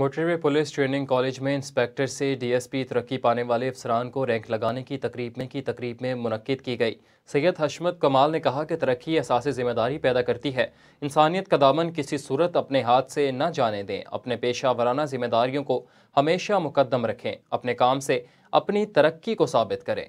motorway police training college में inspector से DSP तरक्की पाने वाले अफसरान को रैंक लगाने की तकरीब में की तकरीब में मनक़द की गई सैयद हशमत कमाल ने कहा कि तरक्की एहसास ज़िम्मेदारी पैदा करती है इंसानियत का दामन किसी सूरत अपने हाथ से न जाने दें अपने पेशा वराना जिम्मेदारियों को हमेशा मुकदम रखें अपने काम से अपनी तरक्की को साबित करें